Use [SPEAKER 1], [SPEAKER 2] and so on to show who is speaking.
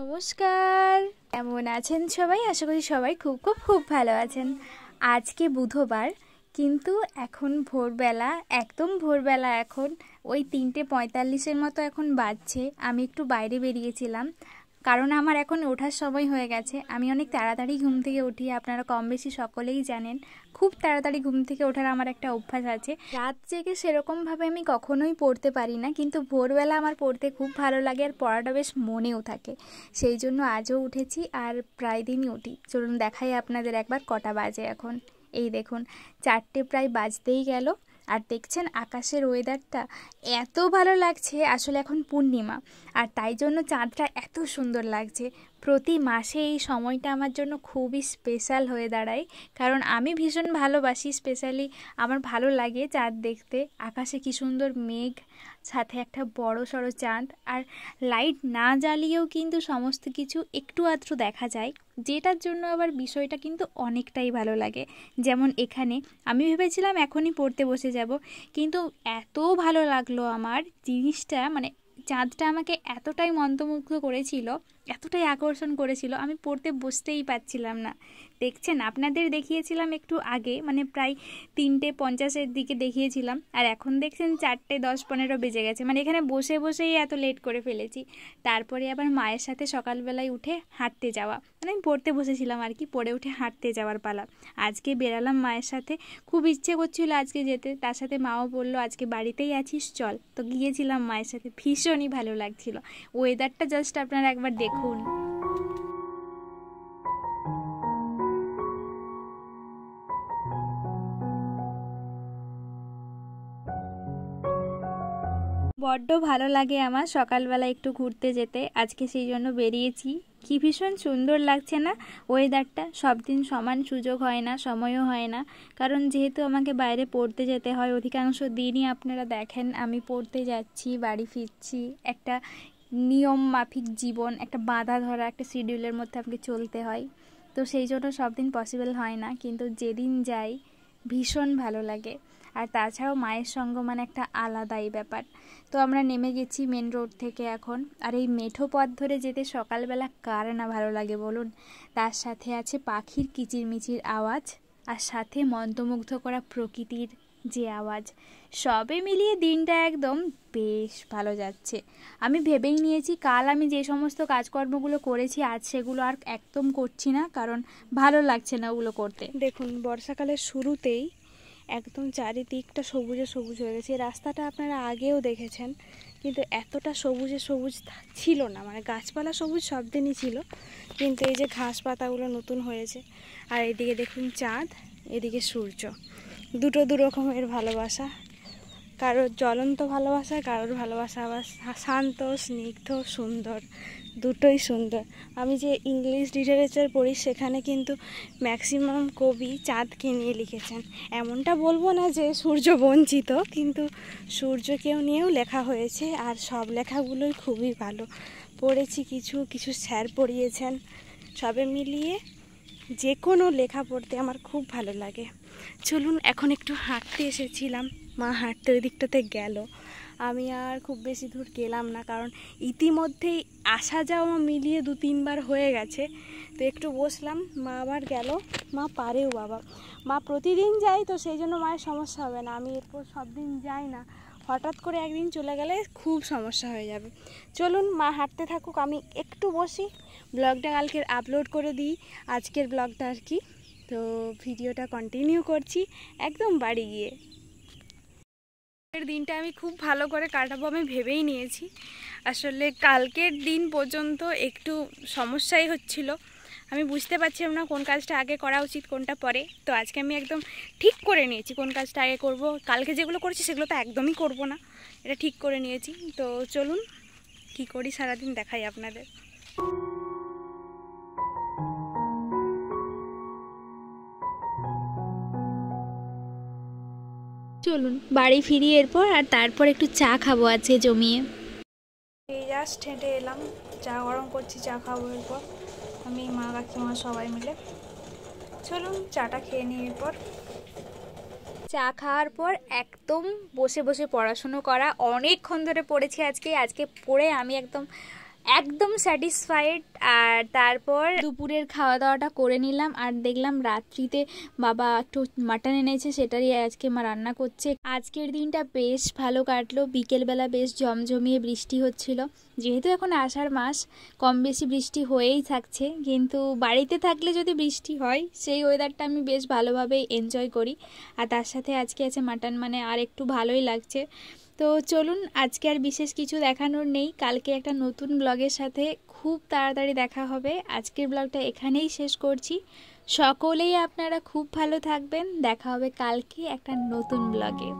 [SPEAKER 1] নমস্কার কেমন আছেন সবাই আশা করি সবাই খুব খুব খুব ভালো আছেন আজকে বুধবার কিন্তু এখন ভোরবেলা একদম ভোরবেলা এখন ওই তিনটে পঁয়তাল্লিশের মতো এখন বাজছে আমি একটু বাইরে বেরিয়েছিলাম কারণ আমার এখন ওঠার সময় হয়ে গেছে আমি অনেক তাড়াতাড়ি ঘুম থেকে উঠি আপনারা কম বেশি সকলেই জানেন খুব তাড়াতাড়ি ঘুম থেকে ওঠার আমার একটা অভ্যাস আছে রাত জেগে সেরকমভাবে আমি কখনোই পড়তে পারি না কিন্তু ভোরবেলা আমার পড়তে খুব ভালো লাগে আর পড়াটা বেশ মনেও থাকে সেই জন্য আজও উঠেছি আর প্রায় দিনই উঠি চলুন দেখাই আপনাদের একবার কটা বাজে এখন এই দেখুন চারটে প্রায় বাজতেই গেল আর দেখছেন আকাশের ওয়েদারটা এত ভালো লাগছে আসলে এখন পূর্ণিমা আর তাই জন্য চাঁদটা এত সুন্দর লাগছে প্রতি মাসে এই সময়টা আমার জন্য খুবই স্পেশাল হয়ে দাঁড়ায় কারণ আমি ভীষণ ভালোবাসি স্পেশালি আমার ভালো লাগে চাঁদ দেখতে আকাশে কি সুন্দর মেঘ সাথে একটা বড় সড়ো চাঁদ আর লাইট না জ্বালিয়েও কিন্তু সমস্ত কিছু একটু আধটু দেখা যায় যেটার জন্য আবার বিষয়টা কিন্তু অনেকটাই ভালো লাগে যেমন এখানে আমি ভেবেছিলাম এখনই পড়তে বসে যাব কিন্তু এত ভালো লাগলো আমার জিনিসটা মানে চাঁদটা আমাকে এতটাই মন্ত্রমুগ্ধ করেছিল এতটাই আকর্ষণ করেছিল আমি পড়তে বসতেই পারছিলাম না দেখছেন আপনাদের দেখিয়েছিলাম একটু আগে মানে প্রায় তিনটে পঞ্চাশের দিকে দেখিয়েছিলাম আর এখন দেখছেন চারটে দশ পনেরো বেজে গেছে মানে এখানে বসে বসেই এত লেট করে ফেলেছি তারপরে আবার মায়ের সাথে সকালবেলায় উঠে হাঁটতে যাওয়া মানে আমি পড়তে বসেছিলাম আর কি পড়ে উঠে হাঁটতে যাওয়ার পালা আজকে বেরালাম মায়ের সাথে খুব ইচ্ছে করছিল আজকে যেতে তার সাথে মাও বললো আজকে বাড়িতেই আছিস চল তো গিয়েছিলাম মায়ের সাথে ফিস ভীষণই ভালো লাগছিল ওয়েদারটা জাস্ট আপনারা একবার দেখুন বড্ড ভালো লাগে আমার সকালবেলা একটু ঘুরতে যেতে আজকে সেই জন্য বেরিয়েছি কি ভীষণ সুন্দর লাগছে না ওয়েদারটা সব দিন সমান সুযোগ হয় না সময়ও হয় না কারণ যেহেতু আমাকে বাইরে পড়তে যেতে হয় অধিকাংশ দিনই আপনারা দেখেন আমি পড়তে যাচ্ছি বাড়ি ফিরছি একটা নিয়ম মাফিক জীবন একটা বাঁধা ধরা একটা শিডিউলের মধ্যে আমাকে চলতে হয় তো সেই জন্য সব দিন পসিবল হয় না কিন্তু যেদিন যাই ভীষণ ভালো লাগে আর তাছাড়াও মায়ের সঙ্গ মানে একটা আলাদাই ব্যাপার তো আমরা নেমে গেছি মেন রোড থেকে এখন আর এই মেঠো পথ ধরে যেতে সকালবেলা কার না ভালো লাগে বলুন তার সাথে আছে পাখির কিচিরমিচির আওয়াজ আর সাথে মন্ত্রমুগ্ধ করা প্রকৃতির যে আওয়াজ সবে মিলিয়ে দিনটা একদম বেশ ভালো যাচ্ছে আমি ভেবেই নিয়েছি কাল আমি যে সমস্ত কাজকর্মগুলো করেছি আজ সেগুলো আর একদম করছি না কারণ ভালো লাগছে না ওগুলো করতে দেখুন বর্ষাকালের শুরুতেই একদম চারিদিকটা সবুজে সবুজ হয়ে গেছে এই রাস্তাটা আপনারা আগেও দেখেছেন কিন্তু এতটা সবুজে সবুজ ছিল না মানে গাছপালা সবুজ সব দিনই ছিল কিন্তু এই যে ঘাস পাতাগুলো নতুন হয়েছে আর এদিকে দেখুন চাঁদ এদিকে সূর্য দুটো দুরকমের ভালোবাসা কারোর জ্বলন্ত ভালোবাসা কারোর ভালোবাসা আবার শান্ত স্নিগ্ধ সুন্দর দুটোই সুন্দর আমি যে ইংলিশ লিটারেচার পড়ি সেখানে কিন্তু ম্যাক্সিমাম কবি চাঁদকে নিয়ে লিখেছেন এমনটা বলবো না যে সূর্য বঞ্চিত কিন্তু সূর্যকেও নিয়েও লেখা হয়েছে আর সব লেখাগুলোই খুবই ভালো পড়েছি কিছু কিছু স্যার পড়িয়েছেন সবে মিলিয়ে যে কোনো লেখা পড়তে আমার খুব ভালো লাগে চলুন এখন একটু হাঁটতে এসেছিলাম মা হাঁটতে ওই দিকটাতে গেল আমি আর খুব বেশি দূর গেলাম না কারণ ইতিমধ্যেই আসা যাওয়া মিলিয়ে দু তিনবার হয়ে গেছে তো একটু বসলাম মা আবার গেল মা পারেও বাবা মা প্রতিদিন যায় তো সেই জন্য মায়ের সমস্যা হবে না আমি এরপর সব দিন যাই না হঠাৎ করে একদিন চলে গেলে খুব সমস্যা হয়ে যাবে চলুন মা হাঁটতে থাকুক আমি একটু বসি ব্লগটা কালকে আপলোড করে দিই আজকের ব্লগটা আর কি তো ভিডিওটা কন্টিনিউ করছি একদম বাড়ি গিয়ে আজকের দিনটা আমি খুব ভালো করে কাটাবো আমি ভেবেই নিয়েছি আসলে কালকের দিন পর্যন্ত একটু সমস্যাই হচ্ছিল আমি বুঝতে পারছিলাম না কোন কাজটা আগে করা উচিত কোনটা পরে তো আজকে আমি একদম ঠিক করে নিয়েছি কোন কাজটা আগে করব কালকে যেগুলো করেছি সেগুলো তো একদমই করব না এটা ঠিক করে নিয়েছি তো চলুন কি করি সারাদিন দেখাই আপনাদের চলুন বাড়ি ফিরি এরপর আর তারপর একটু চা খাবো আজকে জমিয়ে এই জাস্ট হেঁটে এলাম চা গরম করছি চা খাবো এরপর আমি মা কাকিমা সবাই মিলে চলুন চাটা খেয়ে নিই এরপর চা খাওয়ার পর একদম বসে বসে পড়াশুনো করা অনেকক্ষণ ধরে পড়েছি আজকে আজকে পড়ে আমি একদম একদম স্যাটিসফাইড আর তারপর দুপুরের খাওয়া দাওয়াটা করে নিলাম আর দেখলাম রাত্রিতে বাবা একটু মাটন এনেছে সেটারই আজকে মা রান্না করছে আজকের দিনটা বেশ ভালো কাটলো বিকেলবেলা বেশ জমজমিয়ে বৃষ্টি হচ্ছিল যেহেতু এখন আষাঢ় মাস কম বেশি বৃষ্টি হয়েই থাকছে কিন্তু বাড়িতে থাকলে যদি বৃষ্টি হয় সেই ওয়েদারটা আমি বেশ ভালোভাবে এনজয় করি আর তার সাথে আজকে আছে মাটন মানে আর একটু ভালোই লাগছে তো চলুন আজকে আর বিশেষ কিছু দেখানোর নেই কালকে একটা নতুন ব্লগের সাথে খুব তাড়াতাড়ি দেখা হবে আজকের ব্লগটা এখানেই শেষ করছি সকলেই আপনারা খুব ভালো থাকবেন দেখা হবে কালকে একটা নতুন ব্লগে